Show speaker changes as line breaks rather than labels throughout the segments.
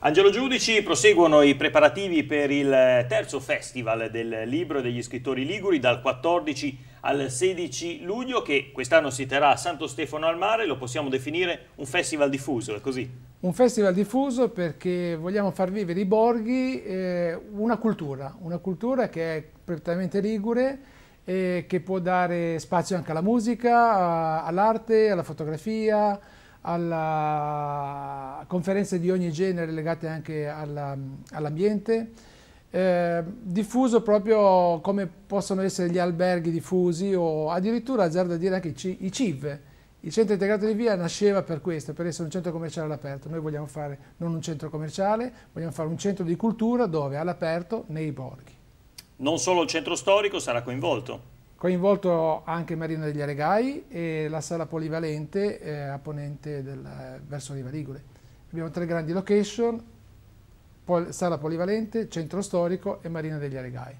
Angelo Giudici, proseguono i preparativi per il terzo festival del libro e degli scrittori liguri dal 14 al 16 luglio che quest'anno si terrà a Santo Stefano al Mare, lo possiamo definire un festival diffuso, è così?
Un festival diffuso perché vogliamo far vivere i borghi eh, una cultura, una cultura che è prettamente ligure e che può dare spazio anche alla musica, all'arte, alla fotografia, alla conferenze di ogni genere legate anche all'ambiente, eh, diffuso proprio come possono essere gli alberghi diffusi o addirittura azzardo a dire anche i CIV. Il centro integrato di via nasceva per questo, per essere un centro commerciale all'aperto. Noi vogliamo fare non un centro commerciale, vogliamo fare un centro di cultura dove all'aperto nei borghi.
Non solo il centro storico sarà coinvolto.
Coinvolto anche Marina degli Aregai e la sala polivalente eh, a ponente del, eh, verso Rivaligure. Abbiamo tre grandi location, pol sala polivalente, centro storico e Marina degli Aregai.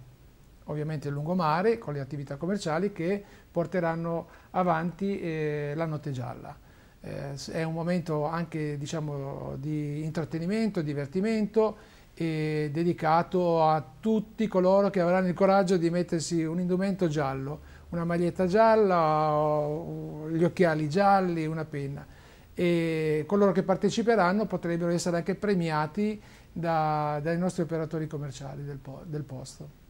Ovviamente il lungomare con le attività commerciali che porteranno avanti eh, la notte gialla. Eh, è un momento anche diciamo, di intrattenimento, divertimento e dedicato a tutti coloro che avranno il coraggio di mettersi un indumento giallo, una maglietta gialla, gli occhiali gialli, una penna. E coloro che parteciperanno potrebbero essere anche premiati da, dai nostri operatori commerciali del, po del posto.